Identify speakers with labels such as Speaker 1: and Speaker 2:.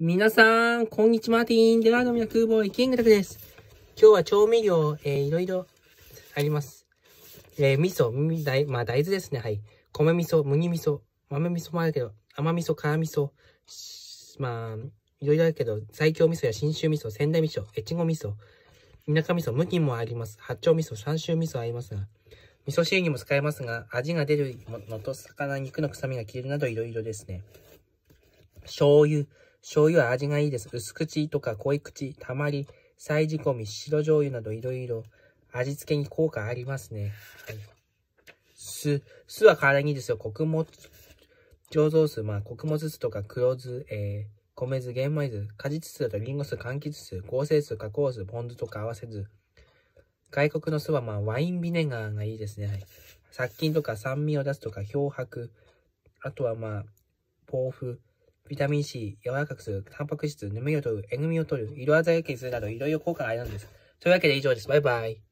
Speaker 1: 皆さん、こんにちは、ティーン。では、ードミ空母、イキングタクです。今日は調味料、えー、いろいろあります。えー、味噌、大まあ、大豆ですね。はい。米味噌、麦味噌、豆味噌もあるけど、甘味噌、辛味噌、まあ、いろいろあるけど、最強味噌や信州味噌、仙台味噌、越後味噌、田舎味噌、麦もあります。八丁味噌、三州味噌ありますが、味噌汁にも使えますが、味が出るのと魚、肉の臭みが消えるなどいろいろですね。醤油、醤油は味がいいです。薄口とか濃い口、たまり、再仕込み、白醤油などいろいろ味付けに効果ありますね。はい、酢、酢は体にいいですよ。穀物、醸造酢、まあ、穀物酢とか黒酢、えー、米酢、玄米酢、果実酢だとリンゴ酢、柑橘酢、合成酢、加工酢、ポン酢とか合わせず、外国の酢はまあワインビネガーがいいですね。はい、殺菌とか酸味を出すとか漂白、あとはまあ、豆腐、ビタミン C、柔らかくする、タンパク質、ぬめりを取る、えぐみを取る、色鮮やかにするなどいろいろ効果があるんです。というわけで以上です。バイバイ。